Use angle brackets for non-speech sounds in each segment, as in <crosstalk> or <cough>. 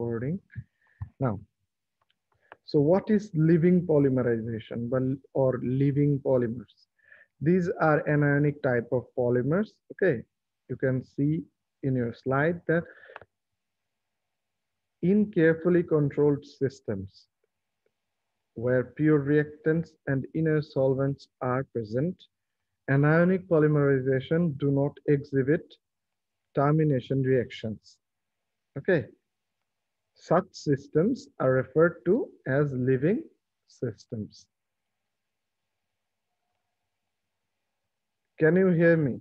recording. Now, so what is living polymerization or living polymers? These are anionic type of polymers, okay? You can see in your slide that in carefully controlled systems where pure reactants and inner solvents are present, anionic polymerization do not exhibit termination reactions. Okay, such systems are referred to as living systems. Can you hear me?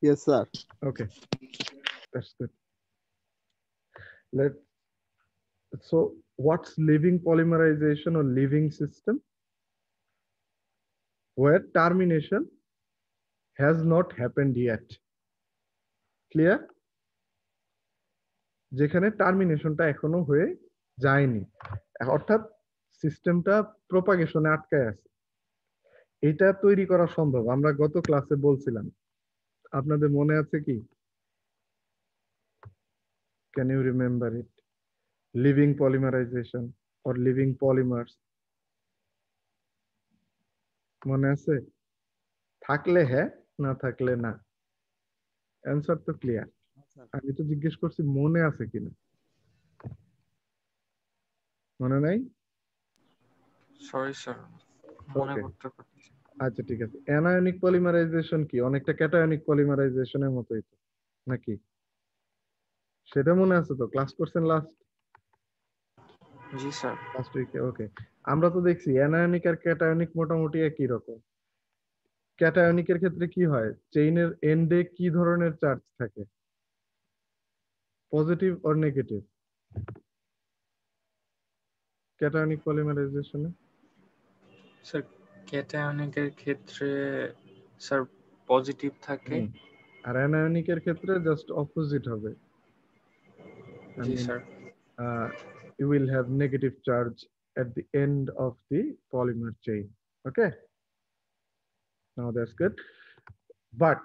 Yes, sir. Okay, that's good. Let so what's living polymerization or living system? Where termination has not happened yet. Clear? যেখানে টার্মিনেশনটা এখনো হয়ে যায়নি অর্থাৎ সিস্টেমটা প্রপাগেশনে আটকায় আছে এটা তৈরি করা সম্ভব আমরা গত ক্লাসে বলছিলাম আপনাদের মনে আছে কি can you remember it living polymerization or living polymers মনে আছে থাকলে হ্যাঁ না থাকলে না অ্যান্সার তো ক্লিয়ার আচ্ছা। আমি তো জিজ্ঞেস করছি মনে আছে কিনা মনে নাই সরি স্যার আচ্ছা ঠিক আছে অ্যানায়নিক পলিমারাইজেশন কি অনেকটা ক্যাটায়নিক পলিমারাইজেশনের মতোই তো নাকি সেটা মনে আছে তো ক্লাস করছেন লাস্ট জি স্যার লাস্ট উইকে ওকে আমরা তো দেখছি অ্যানায়নিক আর ক্যাটায়নিক মোটামুটি একই রকম ক্যাটায়নিকের ক্ষেত্রে কি হয় চেইনের এন্ডে কি ধরনের চার্জ থাকে পজিটিভ অর নেগেটিভ ক্যাটায়নিক পলিমারাইজেশনে স্যার ক্যাটায়নিকের ক্ষেত্রে স্যার পজিটিভ থাকে আর অ্যানায়নিকের ক্ষেত্রে জাস্ট অপোজিট হবে জি sir you will have negative charge at the end of the polymer chain okay now that's good but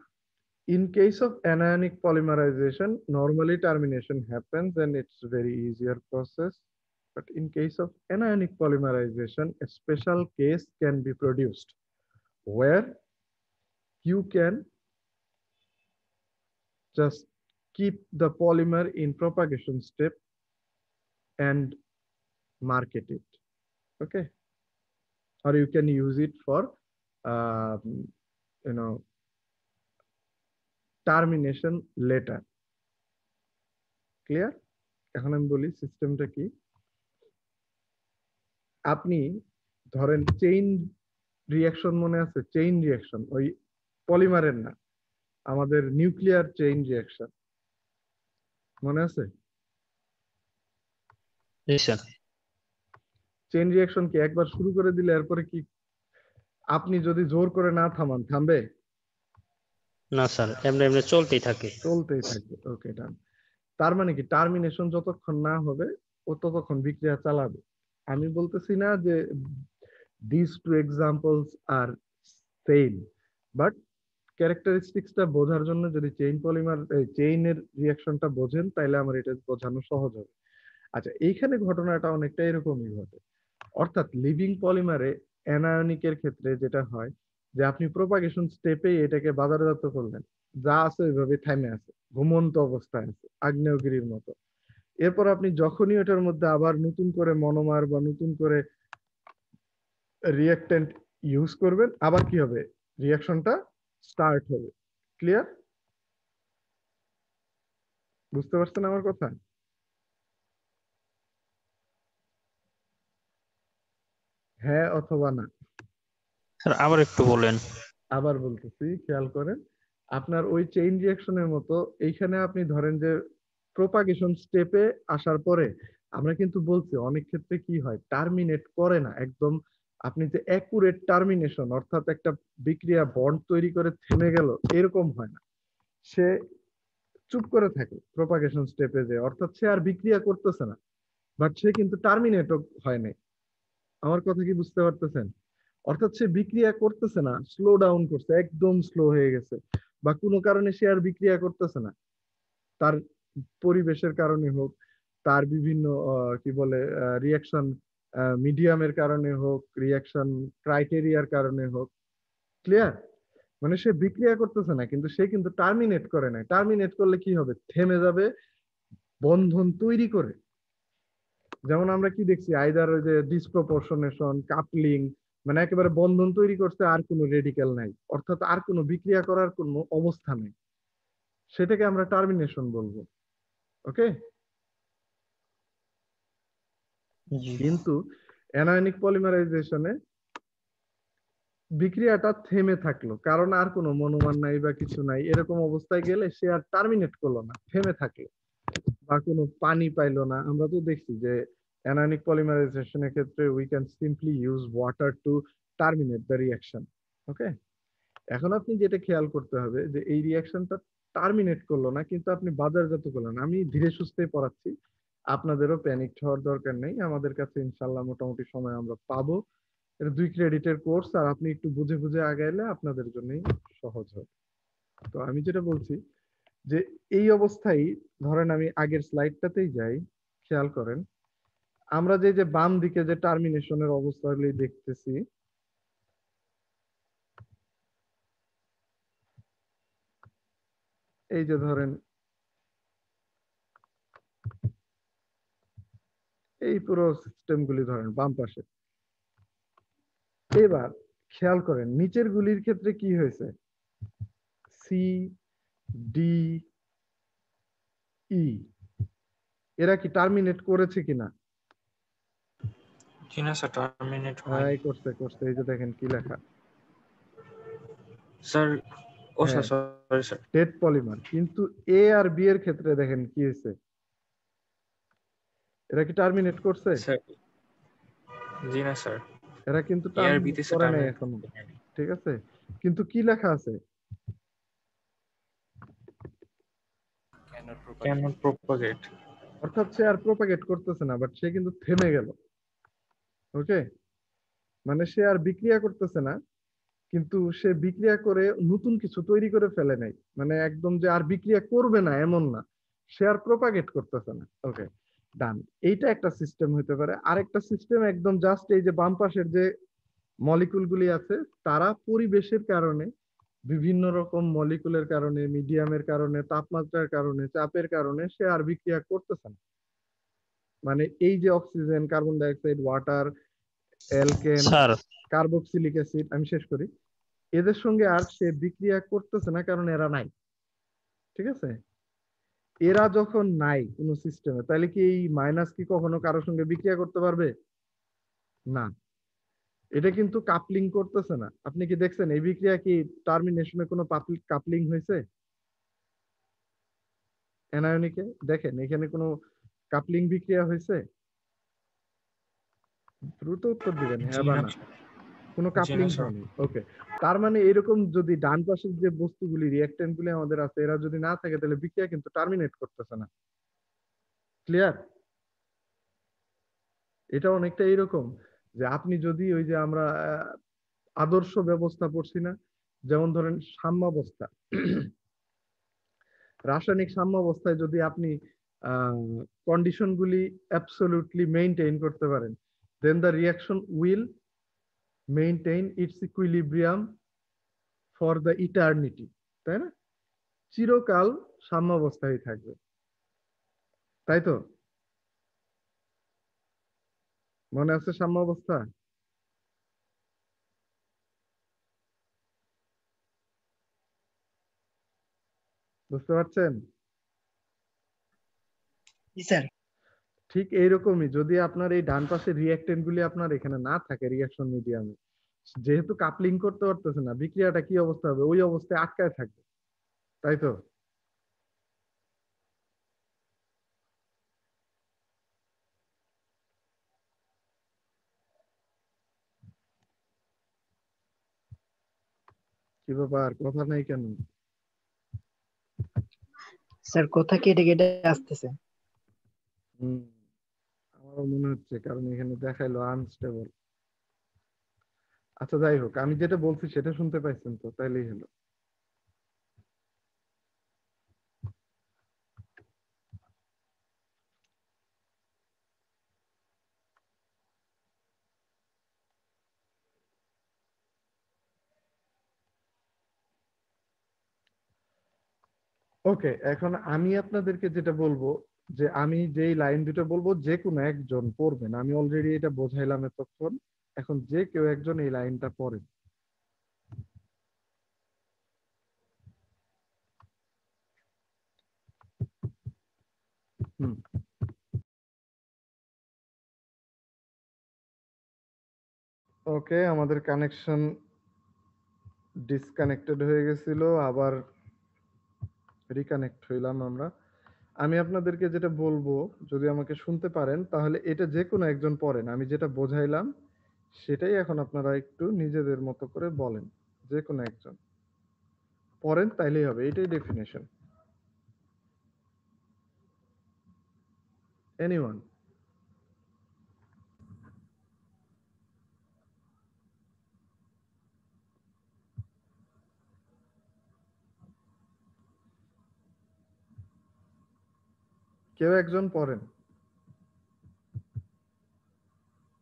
in case of anionic polymerization, normally termination happens and it's very easier process. But in case of anionic polymerization, a special case can be produced where you can just keep the polymer in propagation step and market it, okay? Or you can use it for, um, you know, termination later clear এখন আমি বলি সিস্টেমটা কি আপনি ধরেন chain reaction মনে আছে chain reaction ওই পলিমারের না আমাদের নিউক্লিয়ার চেইন রিয়াকশন মনে আছে চেইন রিয়াকশন কি একবার শুরু করে দিলে এরপরে কি আপনি যদি জোর করে না থামান থামবে না স্যার এমনি এমনি চলতেই থাকে চলতেই থাকে ওকে ডান তার মানে কি টার্মিনেশন যতক্ষণ না হবে ও ততক্ষণ বিক্রিয়া চালাবে আমি বলতেছি না যে this two examples are same but ক্যারেক্টারিস্টিক্সটা বোঝার জন্য যদি চেইন পলিমার চেইনের রিয়াকশনটা বোঝেন তাহলে আমার এটা বোঝানো সহজ হবে আচ্ছা এইখানে ঘটনাটা অনেকটা এরকমই ঘটে অর্থাৎ লিভিং পলিমারে অ্যানায়নিকের ক্ষেত্রে যেটা হয় যে আপনি প্রোপাগেশন স্টেপে এটাকে বাজারজাত করলেন যা আছে ওইভাবে থাইমে আছে ঘুমন্ত অবস্থায় আছে আগ্নেয়গিরির মতো এরপর আপনি যখনই ওটার মধ্যে আবার নতুন করে মনোমার বা নতুন করে রিয়াক্টেন্ট ইউজ করবেন আবার কি হবে রিয়াকশনটা স্টার্ট হবে ক্লিয়ার বুঝতে পারছেন আমার কথা হ্যাঁ অথবা না আবার একটু বলেন আবার বলতেছি খেয়াল করেন আপনার ওই চেইন রিয়াকশনের মতো এইখানে আপনি ধরেন যে প্রপাগেশন স্টেপে আসার পরে আমরা কিন্তু বলছি অনেক ক্ষেত্রে কি হয় টার্মিনেট করে না একদম আপনি যে অ্যাকুরেট টার্মিনেশন অর্থাৎ একটা বিক্রিয়া বন্ড তৈরি করে থেমে গেল এরকম হয় না সে চুপ করে থাকে প্রপাগেশন স্টেপে যে অর্থাৎ সে আর বিক্রিয়া করতেছে না বাট সে কিন্তু টার্মিনেটও হয় নাই আমার কথা কি বুঝতে পারতেছেন অর্থাৎ সে বিক্রিয়া করতেছে না স্লো ডাউন করছে একদম স্লো হয়ে গেছে বা কোনো কারণে সে আর বিক্রিয়া করতেছে না তার পরিবেশের কারণে হোক তার বিভিন্ন কি বলে রিয়াকশন মিডিয়ামের কারণে হোক রিয়াকশন ক্রাইটেরিয়ার কারণে হোক ক্লিয়ার মানে সে বিক্রিয়া করতেছে না কিন্তু সে কিন্তু টার্মিনেট করে না টার্মিনেট করলে কি হবে থেমে যাবে বন্ধন তৈরি করে যেমন আমরা কি দেখছি আইদার ওই যে ডিসপ্রপোর্শনেশন কাপলিং মানে একেবারে বন্ধন তৈরি করছে আর কোনো রেডিক্যাল নাই অর্থাৎ আর কোনো বিক্রিয়া করার কোনো অবস্থা নেই সেটাকে আমরা টার্মিনেশন বলবো ওকে কিন্তু অ্যানায়নিক পলিমারাইজেশনে বিক্রিয়াটা থেমে থাকলো কারণ আর কোনো মনোমান নাই বা কিছু নাই এরকম অবস্থায় গেলে সে আর টার্মিনেট করলো না থেমে থাকলো বা কোনো পানি পাইলো না আমরা তো দেখছি যে anionic polymerization ক্ষেত্রে we can simply use water to terminate the reaction okay এখন আপনি যেটা খেয়াল করতে হবে যে এই রিয়াকশনটা টার্মিনেট করলো না কিন্তু আপনি বাজারজাত করলেন আমি ধীরে সুস্থে পড়াচ্ছি আপনাদেরও প্যানিক হওয়ার দরকার নেই আমাদের কাছে ইনশাল্লাহ মোটামুটি সময় আমরা পাবো এটা দুই ক্রেডিটের কোর্স আর আপনি একটু বুঝে বুঝে আগাইলে আপনাদের জন্যই সহজ হবে তো আমি যেটা বলছি যে এই অবস্থায় ধরেন আমি আগের স্লাইডটাতেই যাই খেয়াল করেন আমরা যে যে বাম দিকে যে টার্মিনেশনের গুলি দেখতেছি এই যে ধরেন এই পুরো সিস্টেম গুলি ধরেন বাম পাশে এবার খেয়াল করেন নিচের গুলির ক্ষেত্রে কি হয়েছে সি ডি ই এরা কি টার্মিনেট করেছে কিনা ঠিক টার্মিনেট হয় করতে করতে এই যে দেখেন কি লেখা স্যার ও স্যার স্যার পলিমার কিন্তু এ আর বি এর ক্ষেত্রে দেখেন কি হয়েছে এরা কি টার্মিনেট করছে জি না স্যার এরা কিন্তু ঠিক আছে কিন্তু কি লেখা আছে ক্যানট প্রপাগেট অর্থাৎ সে আর প্রপাগেট করতেছে না বাট সে কিন্তু থেমে গেল ওকে মানে সে আর বিক্রিয়া করতেছে না কিন্তু সে বিক্রিয়া করে নতুন কিছু তৈরি করে ফেলে নাই মানে একদম যে আর বিক্রিয়া করবে না এমন না সে আর প্রোপাগেট করতেছে না ওকে ডান এইটা একটা সিস্টেম হতে পারে আরেকটা সিস্টেম একদম জাস্ট এই যে বাম পাশের যে মলিকুলগুলি আছে তারা পরিবেশের কারণে বিভিন্ন রকম মলিকুলের কারণে মিডিয়ামের কারণে তাপমাত্রার কারণে চাপের কারণে সে আর বিক্রিয়া করতেছে না মানে এই যে oxygen carbon dioxide water alkane carboxylic acid আমি শেষ করি এদের সঙ্গে আর সে বিক্রিয়া করতেছে না কারণ এরা নাই ঠিক আছে এরা যখন নাই কোন সিস্টেমে তাহলে কি এই মাইনাস কি কখনো কারোর সঙ্গে বিক্রিয়া করতে পারবে না এটা কিন্তু কাপলিং করতেছে না আপনি কি দেখছেন এই বিক্রিয়া কি টার্মিনেশনে কোনো কাপলিং হয়েছে এনায়নিকে দেখেন এখানে কোনো কাপলিং বিক্রিয়া হয়েছে দ্রুত উত্তর দিবেন হ্যাঁ বা না আচ্ছা। কোনো কাপলিং আচ্ছা। হয়নি ওকে তার মানে এরকম যদি ডান পাশের যে বস্তুগুলি রিঅ্যাক্ট্যান্ট আমাদের আছে এরা যদি না থাকে তাহলে বিক্রিয়া কিন্তু টার্মিনেট করতেছে না ক্লিয়ার এটা অনেকটা এরকম যে আপনি যদি ওই যে আমরা আদর্শ ব্যবস্থা পড়ছি না যেমন ধরেন সাম্যাবস্থা রাসায়নিক সাম্যাবস্থায় যদি আপনি কন্ডিশন গুলি অ্যাবসোলুটলি মেইনটেইন করতে পারেন then the reaction will maintain its equilibrium for the eternity তাই না চিরকাল সাম্যাবস্থায় থাকবে তাই তো মনে আছে সাম্যাবস্থা বুঝতে পারছেন ঠিক এইরকমই যদি আপনার এই ডান পাশে রিয়াক্টেন্ট গুলি আপনার এখানে না থাকে রিয়াকশন মিডিয়ামে যেহেতু কাপলিং করতে পারতেছে না বিক্রিয়াটা কি অবস্থা হবে ওই অবস্থায় আটকায় থাকবে তাই তো কি ব্যাপার কথা নাই কেন স্যার কথা কেটে কেটে আসতেছে আমারও মনে হচ্ছে কারণ এখানে দেখাইলো আনস্টেবল আচ্ছা যাই হোক আমি যেটা বলছি সেটা শুনতে পাইছেন তো তাইলেই হলো ওকে এখন আমি আপনাদেরকে যেটা বলবো যে আমি যেই লাইন দুটো বলবো যে কোনো একজন পড়বেন আমি অলরেডি এটা বোঝাইলাম এতক্ষণ এখন যে কেউ একজন এই লাইনটা পড়েন হুম ওকে আমাদের কানেকশন ডিসকানেক্টেড হয়ে গেছিল আবার রিকানেক্ট হইলাম আমরা আমি আপনাদেরকে যেটা বলবো যদি আমাকে শুনতে পারেন তাহলে এটা যে কোনো একজন পড়েন আমি যেটা বোঝাইলাম সেটাই এখন আপনারা একটু নিজেদের মতো করে বলেন যে কোনো একজন পড়েন তাইলেই হবে এটাই ডেফিনেশন এনিওয়ান কেউ একজন পড়েন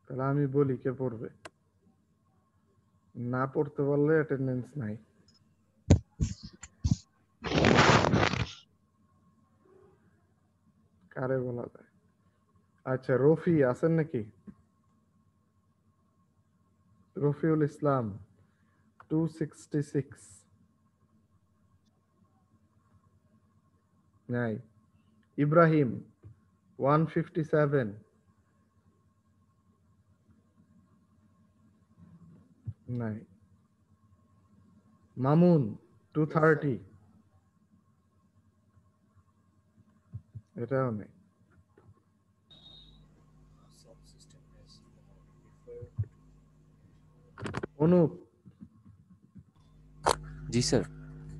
তাহলে আমি বলি কে পড়বে না পড়তে পারলে অ্যাটেন্ডেন্স নাই কারে বলা যায় আচ্ছা রফি আছেন নাকি Rafiul Islam two sixty six নাই ইব্রাহিম ওয়ান ফিফটি সেভেন নাই মামুন টু থার্টি এটাও নেই অনুপ জি স্যার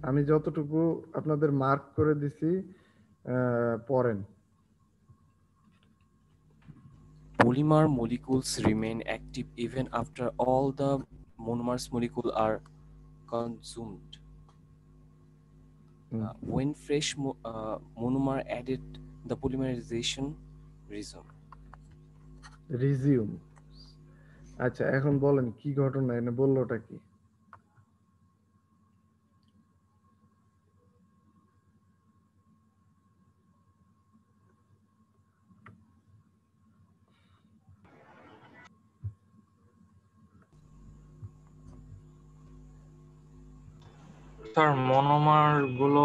আমি যতটুকু আপনাদের মার্ক করে দিছি পড়েন polymer molecules remain active even after all the monomers molecule are consumed. Mm. Uh, when fresh mo uh, monomer added, the polymerization resume. Resume. আচ্ছা এখন বলেন কি ঘটনা এনে বললোটা কি তার মনোমার গুলো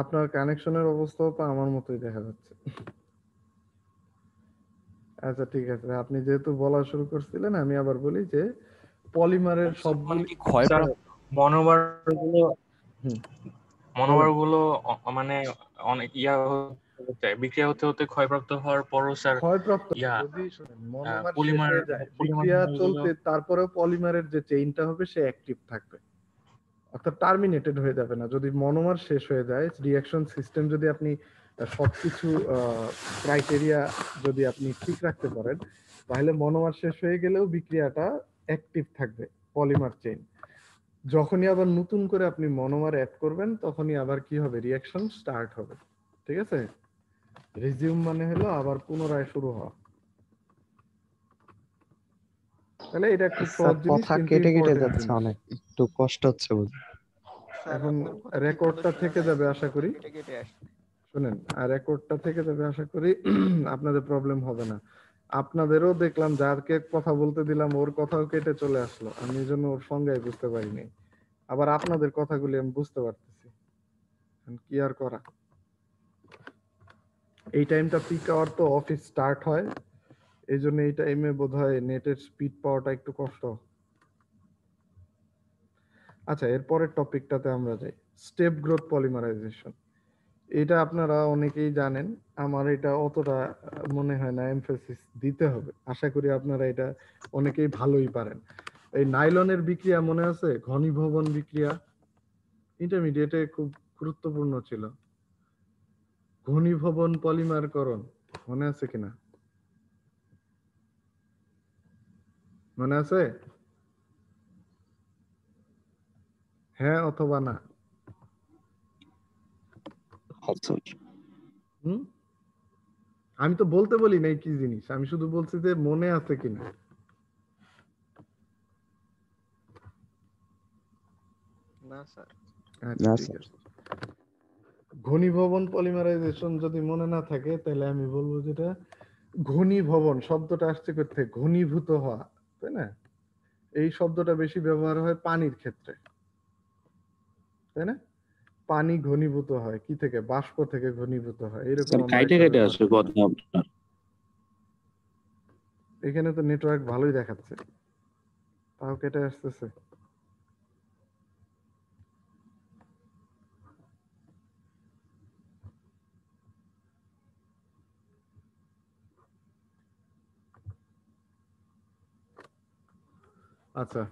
আপনার কানেকশনের অবস্থাও তো আমার মতোই দেখা যাচ্ছে আচ্ছা ঠিক আছে আপনি যেহেতু বলা শুরু করছিলেন আমি আবার বলি যে পলিমারের মানে সবগুলি ক্ষয়প্রাপ্ত মনোভার গুলো মানে অনেক ইয়া হতে বিক্রিয়া হতে হতে ক্ষয়প্রাপ্ত হওয়ার পরও স্যার ক্ষয়প্রাপ্ত পলিমার বিক্রিয়া চলতে তারপরেও পলিমারের যে চেইনটা হবে সে অ্যাক্টিভ থাকবে অর্থাৎ টার্মিনেটেড হয়ে যাবে না যদি মনোমার শেষ হয়ে যায় রিঅ্যাকশন সিস্টেম যদি আপনি সবকিছু ক্রাইটেরিয়া যদি আপনি ঠিক রাখতে পারেন তাহলে মনোমার শেষ হয়ে গেলেও বিক্রিয়াটা অ্যাক্টিভ থাকবে পলিমার চেইন যখনই আবার নতুন করে আপনি মনোমার অ্যাড করবেন তখনই আবার কি হবে রিয়াকশন স্টার্ট হবে ঠিক আছে রিজিউম মানে হলো আবার পুনরায় শুরু হওয়া তাহলে এটা একটু সহজ কথা কেটে কেটে যাচ্ছে অনেক একটু কষ্ট হচ্ছে বুঝি এখন রেকর্ডটা থেকে যাবে আশা করি শুনেন আর রেকর্ডটা থেকে যাবে আশা করি <clears throat> আপনাদের প্রবলেম হবে না আপনাদেরও দেখলাম যারকে কথা বলতে দিলাম ওর কথাও কেটে চলে আসলো আমি এই জন্য ওর সঙ্গে বুঝতে পারিনি আবার আপনাদের কথাগুলি আমি বুঝতে পারতেছি কি আর করা এই টাইমটা পিক আওয়ার তো অফিস স্টার্ট হয় এই জন্য এই টাইমে বোধ হয় নেটের স্পিড পাওয়াটা একটু কষ্ট আচ্ছা এরপরের টপিকটাতে আমরা যাই স্টেপ গ্রোথ পলিমারাইজেশন এটা আপনারা অনেকেই জানেন আমার এটা অতটা মনে হয় না এমফেসিস দিতে হবে আশা করি আপনারা এটা অনেকেই ভালোই পারেন এই নাইলনের বিক্রিয়া মনে আছে ঘনীভবন বিক্রিয়া ইন্টারমিডিয়েটে খুব গুরুত্বপূর্ণ ছিল ঘনীভবন পলিমারকরণ মনে আছে কিনা মনে আছে হ্যাঁ অথবা না also হুম আমি তো বলতে বলি নাই কি জিনিস আমি শুধু বলছি যে মনে আছে কিনা না স্যার আচ্ছা, না স্যার ঘনীভবন পলিমারাইজেশন যদি মনে না থাকে তাহলে আমি বলবো যেটা ঘনীভবন শব্দটা আসছে করতে ঘনীভূত হওয়া তাই না এই শব্দটা বেশি ব্যবহার হয় পানির ক্ষেত্রে তাই না পানি ঘনীভূত হয় কি থেকে বাষ্প থেকে ঘনীভূত হয় এরকম কাইটে কাইটে আপনার এখানে তো নেটওয়ার্ক ভালোই দেখাচ্ছে তাও কেটে আসতেছে আচ্ছা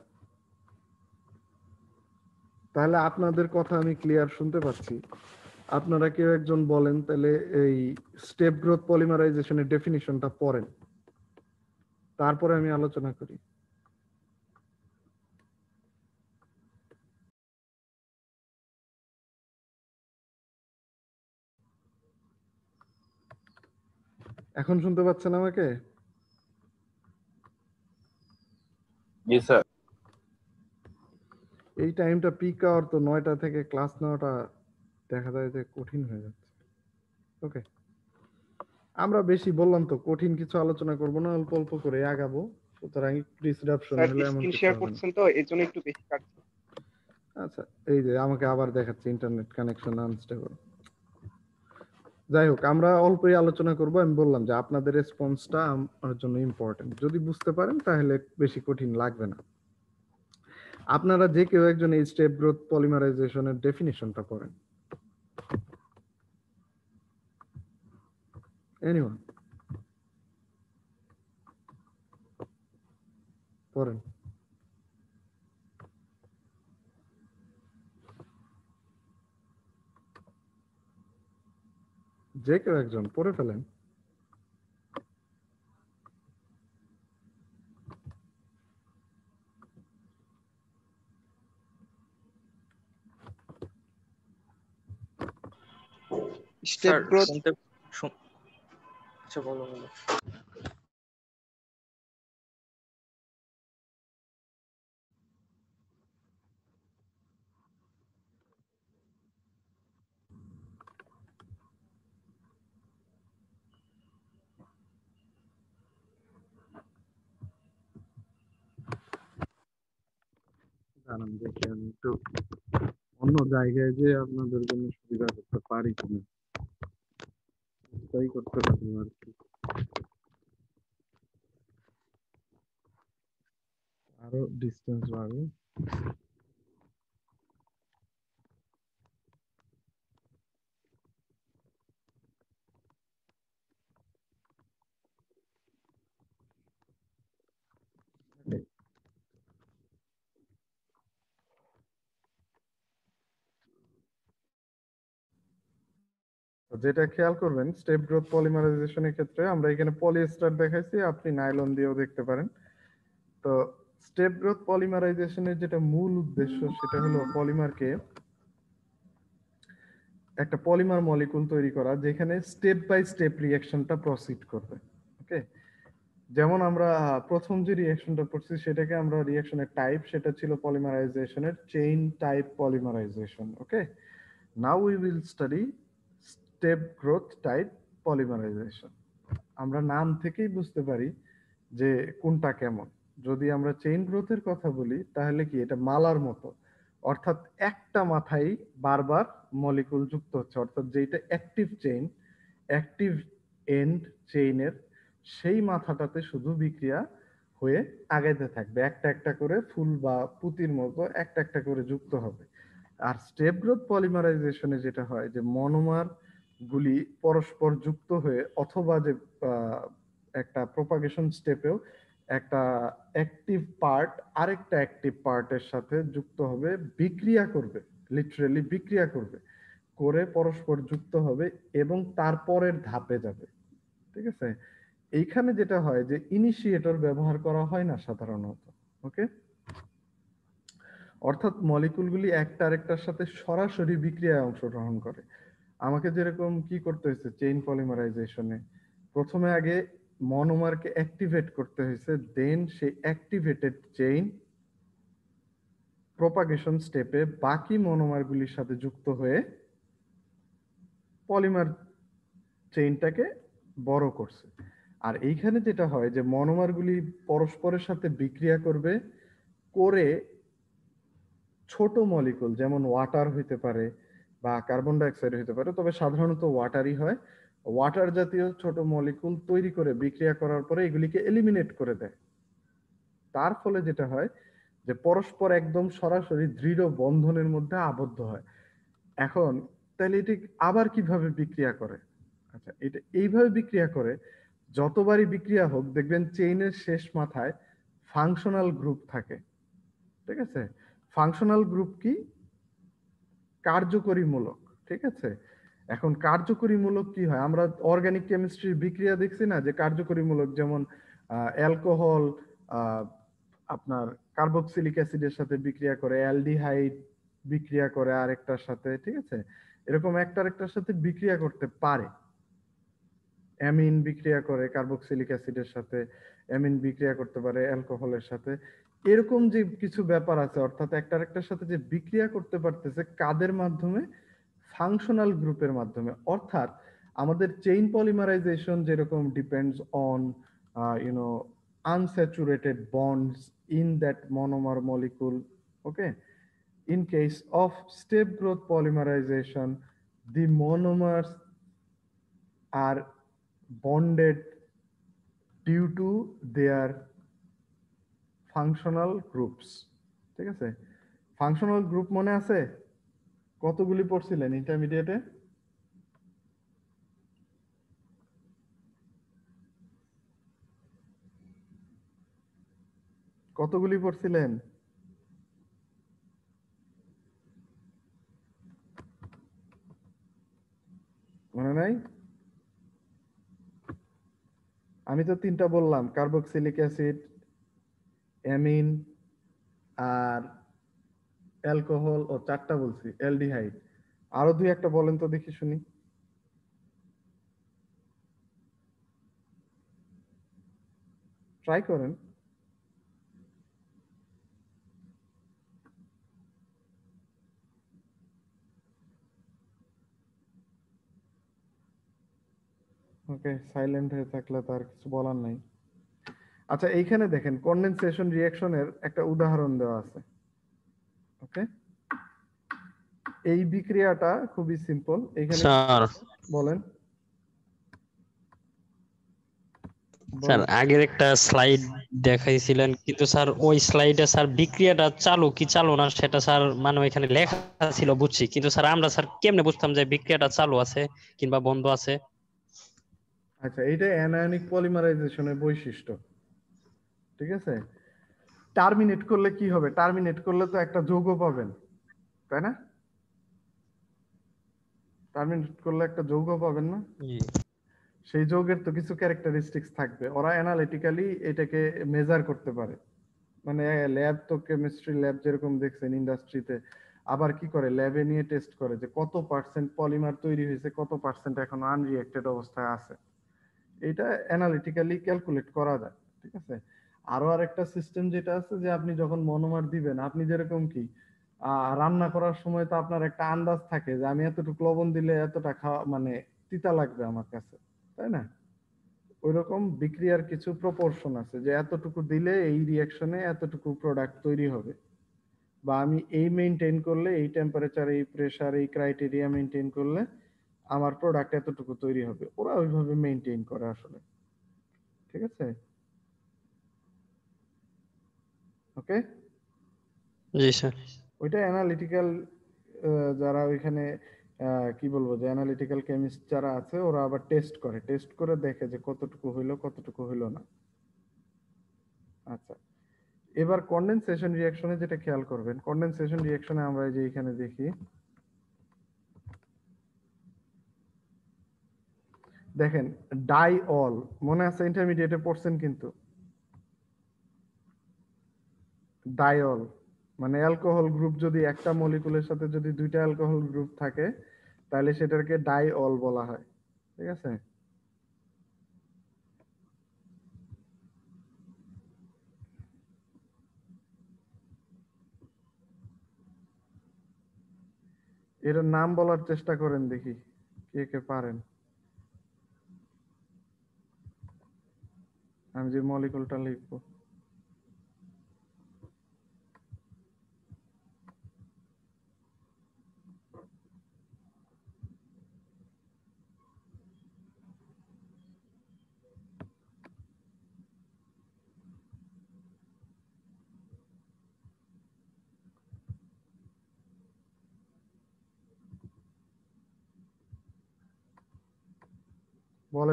তাহলে আপনাদের কথা আমি ক্লিয়ার শুনতে পাচ্ছি আপনারা কেউ একজন বলেন তাহলে এই স্টেপ গ্রোথ পলিমারাইজেশনের ডেফিনিশনটা পড়েন তারপরে আমি আলোচনা করি এখন শুনতে পাচ্ছেন আমাকে জি স্যার এই টাইমটা পিক আওয়ার তো নয়টা থেকে ক্লাস নেওয়াটা দেখা যায় যে কঠিন হয়ে যাচ্ছে ওকে আমরা বেশি বললাম তো কঠিন কিছু আলোচনা করব না অল্প অল্প করে আগাবো সুতরাং ডিসরাপশন হলে স্ক্রিন শেয়ার করছেন তো এজন্য একটু বেশি কাটছে আচ্ছা এই যে আমাকে আবার দেখাচ্ছে ইন্টারনেট কানেকশন আনস্টেবল যাই হোক আমরা অল্পই আলোচনা করব আমি বললাম যে আপনাদের রেসপন্সটা আমার জন্য ইম্পর্টেন্ট যদি বুঝতে পারেন তাহলে বেশি কঠিন লাগবে না আপনারা যে কেউ একজন এই স্টেপ গ্রোথ পলিমারাইজেশনের ডেফিনিশনটা করেন এনিওয়ান করেন যে কেউ একজন পড়ে ফেলেন স্টেপ গ্রোথ আচ্ছা বলো বলো দাঁড়ান দেখি আমি একটু অন্য জায়গায় যে আপনাদের জন্য সুবিধা করতে পারি কিনা সেটাই করতে পারবো আর কি আরো ডিস্টেন্স বাড়বে যেটা খেয়াল করবেন স্টেপ গ্রোথ পলিমারাইজেশনের ক্ষেত্রে আমরা এখানে পলিএস্টার দেখাইছি আপনি নাইলন দিয়েও দেখতে পারেন তো স্টেপ গ্রোথ পলিমারাইজেশনের যেটা মূল উদ্দেশ্য সেটা হলো পলিমারকে একটা পলিমার মলিকুল তৈরি করা যেখানে স্টেপ বাই স্টেপ রিয়াকশনটা প্রসিড করবে ওকে যেমন আমরা প্রথম যে রিয়াকশনটা পড়ছি সেটাকে আমরা রিয়াকশনের টাইপ সেটা ছিল পলিমারাইজেশনের chain type polymerization okay now we will study step growth type polymerization আমরা নাম থেকেই বুঝতে পারি যে কোনটা কেমন যদি আমরা চেইন গ্রোথের কথা বলি তাহলে কি এটা মালার মতো অর্থাৎ একটা মাথায় বারবার মলিকুল যুক্ত হচ্ছে অর্থাৎ যেটা অ্যাক্টিভ চেইন অ্যাক্টিভ এন্ড চেইনের সেই মাথাটাতে শুধু বিক্রিয়া হয়ে আগাইতে থাকবে একটা একটা করে ফুল বা পুতির মতো একটা একটা করে যুক্ত হবে আর স্টেপ গ্রোথ পলিমারাইজেশনে যেটা হয় যে মনোমার গুলি পরস্পর যুক্ত হয়ে অথবা যে একটা প্রপাগেশন স্টেপেও একটা অ্যাক্টিভ পার্ট আরেকটা অ্যাক্টিভ পার্টের সাথে যুক্ত হবে বিক্রিয়া করবে লিটারেলি বিক্রিয়া করবে করে পরস্পর যুক্ত হবে এবং তারপরের ধাপে যাবে ঠিক আছে এইখানে যেটা হয় যে ইনিশিয়েটর ব্যবহার করা হয় না সাধারণত ওকে অর্থাৎ মলিকুলগুলি একটা আরেকটার সাথে সরাসরি বিক্রিয়ায় অংশগ্রহণ করে আমাকে যেরকম কি করতে হয়েছে চেইন পলিমারাইজেশনে প্রথমে আগে মনোমারকে অ্যাক্টিভেট করতে হয়েছে দেন সেই অ্যাক্টিভেটেড চেইন প্রপাগেশন স্টেপে বাকি মনোমারগুলির সাথে যুক্ত হয়ে পলিমার চেইনটাকে বড় করছে আর এইখানে যেটা হয় যে মনোমারগুলি পরস্পরের সাথে বিক্রিয়া করবে করে ছোট মলিকুল যেমন ওয়াটার হইতে পারে বা কার্বন ডাইঅক্সাইড হতে পারে তবে সাধারণত ওয়াটারই হয় ওয়াটার জাতীয় ছোট মলিকুল তৈরি করে বিক্রিয়া করার পরে এগুলিকে এলিমিনেট করে দেয় তার ফলে যেটা হয় যে পরস্পর একদম সরাসরি দৃঢ় বন্ধনের মধ্যে আবদ্ধ হয় এখন তাহলে এটি আবার কিভাবে বিক্রিয়া করে আচ্ছা এটা এইভাবে বিক্রিয়া করে যতবারই বিক্রিয়া হোক দেখবেন চেইনের শেষ মাথায় ফাংশনাল গ্রুপ থাকে ঠিক আছে ফাংশনাল গ্রুপ কি কার্যকরীমূলক ঠিক আছে এখন কার্যকরীমূলক কি হয় আমরা অর্গানিক কেমিস্ট্রির বিক্রিয়া দেখছি না যে কার্যকরীমূলক যেমন অ্যালকোহল আপনার কার্বক্সিলিক অ্যাসিডের সাথে বিক্রিয়া করে অ্যালডিহাইড বিক্রিয়া করে আরেকটার সাথে ঠিক আছে এরকম একটার একটার সাথে বিক্রিয়া করতে পারে অ্যামিন বিক্রিয়া করে কার্বক্সিলিক অ্যাসিডের সাথে অ্যামিন বিক্রিয়া করতে পারে অ্যালকোহলের সাথে এরকম যে কিছু ব্যাপার আছে অর্থাৎ একটার একটার সাথে যে বিক্রিয়া করতে পারতেছে কাদের মাধ্যমে ফাংশনাল গ্রুপের মাধ্যমে অর্থাৎ আমাদের চেইন পলিমারাইজেশন যেরকম depends on you know unsaturated bonds in that monomer molecule okay in case of step growth polymerisation the monomers are bonded due to their functional groups ঠিক আছে ফাংশনাল গ্রুপ মনে আছে কতগুলি পড়ছিলেন ইন্টারমিডিয়েটে কতগুলি পড়ছিলেন মনে নাই আমি তো তিনটা বললাম কার্বক্সিলিক অ্যাসিড অ্যামিন আর অ্যালকোহল ও চারটা বলছি অ্যালডিহাইড আরো দুই একটা বলেন তো দেখি শুনি ট্রাই করেন ওকে সাইলেন্ট হয়ে থাকলে তার কিছু বলার নাই আচ্ছা এইখানে দেখেন কন্ডেনসেশন রিয়াকশনের একটা উদাহরণ দেওয়া আছে ওকে এই বিক্রিয়াটা খুবই সিম্পল এখানে স্যার বলেন স্যার আগের একটা স্লাইড দেখাইছিলেন কিন্তু স্যার ওই স্লাইডে স্যার বিক্রিয়াটা চালু কি চালু না সেটা স্যার মানে ওইখানে লেখা ছিল বুঝছি কিন্তু স্যার আমরা স্যার কেমনে বুঝতাম যে বিক্রিয়াটা চালু আছে কিংবা বন্ধ আছে আচ্ছা এইটা অ্যানায়নিক পলিমারাইজেশনের বৈশিষ্ট্য ঠিক আছে টার্মিনেট করলে কি হবে টার্মিনেট করলে তো একটা যোগও পাবেন তাই না টার্মিনেট করলে একটা যোগও পাবেন না সেই যোগের তো কিছু ক্যারেক্টারিস্টিক্স থাকবে ওরা অ্যানালিটিক্যালি এটাকে মেজার করতে পারে মানে ল্যাব তো কেমিস্ট্রি ল্যাব যেরকম দেখছেন ইন্ডাস্ট্রিতে আবার কি করে ল্যাবে নিয়ে টেস্ট করে যে কত পার্সেন্ট পলিমার তৈরি হয়েছে কত পার্সেন্ট এখন আনরিয়েক্টেড অবস্থায় আছে এটা অ্যানালিটিক্যালি ক্যালকুলেট করা যায় ঠিক আছে আরো আরেকটা সিস্টেম যেটা আছে যে আপনি যখন মনোমার দিবেন আপনি যেরকম কি রান্না করার সময় তো আপনার একটা আন্দাজ থাকে যে আমি এতটুকু লবণ দিলে এতটা খাওয়া মানে তিতা লাগবে আমার কাছে তাই না ওইরকম বিক্রিয়ার কিছু প্রপোর্শন আছে যে এতটুকু দিলে এই রিয়াকশনে এতটুকু প্রোডাক্ট তৈরি হবে বা আমি এই মেনটেন করলে এই টেম্পারেচার এই প্রেশার এই ক্রাইটেরিয়া মেনটেন করলে আমার প্রোডাক্ট এতটুকু তৈরি হবে ওরা ওইভাবে মেনটেন করে আসলে ঠিক আছে ওকে জি স্যার ওইটা অ্যানালিটিক্যাল যারা ওইখানে কি বলবো যে অ্যানালিটিক্যাল কেমিস্ট যারা আছে ওরা আবার টেস্ট করে টেস্ট করে দেখে যে কতটুকু হইলো কতটুকু হইলো না আচ্ছা এবার কন্ডেনসেশন রিয়াকশনে যেটা খেয়াল করবেন কন্ডেনসেশন রিয়াকশনে আমরা যে এখানে দেখি দেখেন ডাই অল মনে আছে ইন্টারমিডিয়েটে পড়ছেন কিন্তু ডায়ল মানে অ্যালকোহল গ্রুপ যদি একটা মলিকুলের সাথে যদি দুইটা অ্যালকোহল গ্রুপ থাকে তাহলে সেটাকে ডাইঅল বলা হয় ঠিক আছে এর নাম বলার চেষ্টা করেন দেখি কে কে পারেন আমি যে মলিকুলটা লিখবো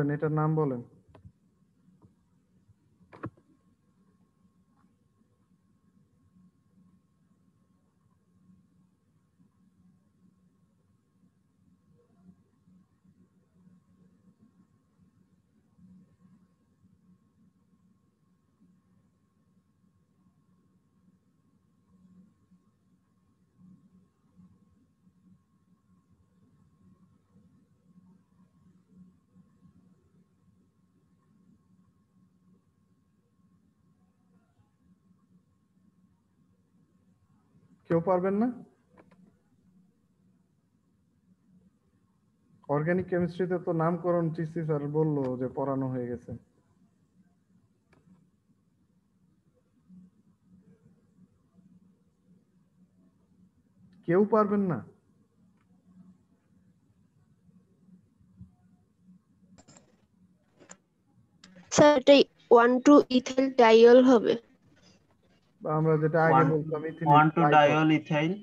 পারেন এটার নাম বলেন কেউ পারবেন না অর্গানিক কেমিস্ট্রিতে তো নামকরণ টিসি স্যার বললো যে পড়ানো হয়ে গেছে কেউ পারবেন না স্যার এটা 1 2 ইথিল ডাইল হবে আমরা যেটা আগে বলতাম ethylene to ethyl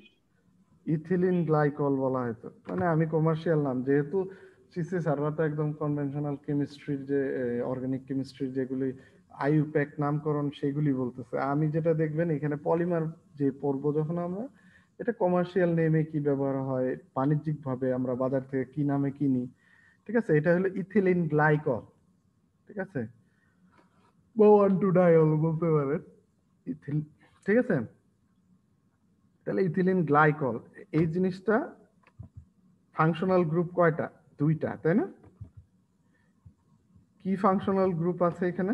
ethylene glycol বলা হতো মানে আমি কমার্শিয়াল নাম যেহেতু সিসি সাররা তো একদম কনভেনশনাল কেমিস্ট্রির যে অর্গানিক কেমিস্ট্রির যেগুলি আইউপ্যাক নামকরণ সেগুলি বলতেছে আমি যেটা দেখবেন এখানে পলিমার যে পর্ব যখন আমরা এটা কমার্শিয়াল নেমে কি ব্যবহার হয় বাণিজ্যিক ভাবে আমরা বাজার থেকে কি নামে কিনি ঠিক আছে এটা হলো ইথিলিন গ্লাইকল ঠিক আছে বো ওয়ান টু ডাইল বলতে পারেন ইথিল ঠিক আছে তাহলে ইথিলিন গ্লাইকল এই জিনিসটা ফাংশনাল গ্রুপ কয়টা দুইটা তাই না কি ফাংশনাল গ্রুপ আছে এখানে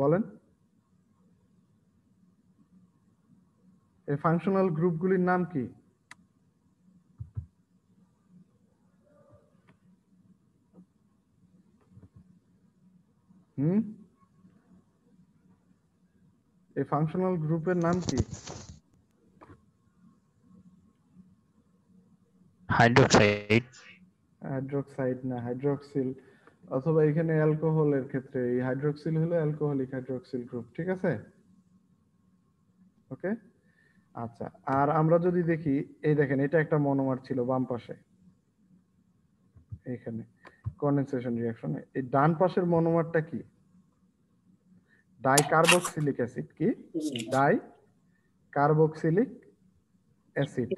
বলেন এই ফাংশনাল গ্রুপগুলির নাম কি হুম এই ফাংশনাল গ্রুপের নাম কি হাইড্রোক্সাইড হাইড্রোক্সাইড না হাইড্রোক্সিল অথবা এখানে অ্যালকোহলের ক্ষেত্রে এই হাইড্রোক্সিল হলো অ্যালকোহলিক হাইড্রোক্সিল গ্রুপ ঠিক আছে ওকে আচ্ছা আর আমরা যদি দেখি এই দেখেন এটা একটা মনোমার ছিল বাম পাশে এখানে কনডেনসেশন রিঅ্যাকশনে এই ডান পাশের মনোমারটা কি ডাই কার্বক্সিলিক অ্যাসিড কি ডাই কার্বক্সিলিক অ্যাসিড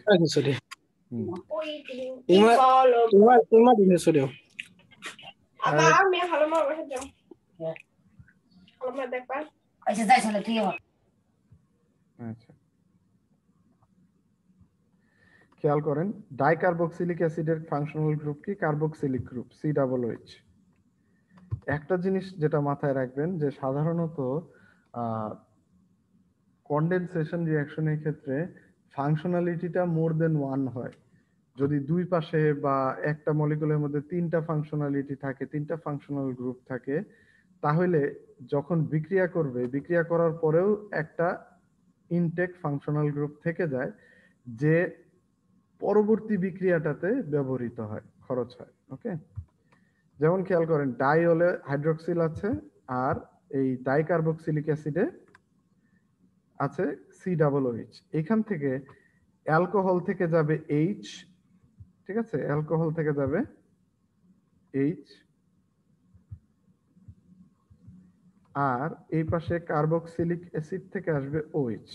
খেয়াল করেন ডাইকার্বক্সিলিক অ্যাসিডের ফাংশনাল গ্রুপ কি carboxylic group C double hmm একটা জিনিস যেটা মাথায় রাখবেন যে সাধারণত কন্ডেনসেশন রিয়াকশনের ক্ষেত্রে ফাংশনালিটিটা মোর দেন ওয়ান হয় যদি দুই পাশে বা একটা মলিকুলের মধ্যে তিনটা ফাংশনালিটি থাকে তিনটা ফাংশনাল গ্রুপ থাকে তাহলে যখন বিক্রিয়া করবে বিক্রিয়া করার পরেও একটা ইনটেক ফাংশনাল গ্রুপ থেকে যায় যে পরবর্তী বিক্রিয়াটাতে ব্যবহৃত হয় খরচ হয় ওকে যেমন খেয়াল করেন ডাই হলে হাইড্রোক্সিল আছে আর এই ডাই কার্বক্সিলিক অ্যাসিডে আছে সি ডাবল এইচ এখান থেকে অ্যালকোহল থেকে যাবে এইচ ঠিক আছে অ্যালকোহল থেকে যাবে এইচ আর এই পাশে কার্বক্সিলিক অ্যাসিড থেকে আসবে ওইচ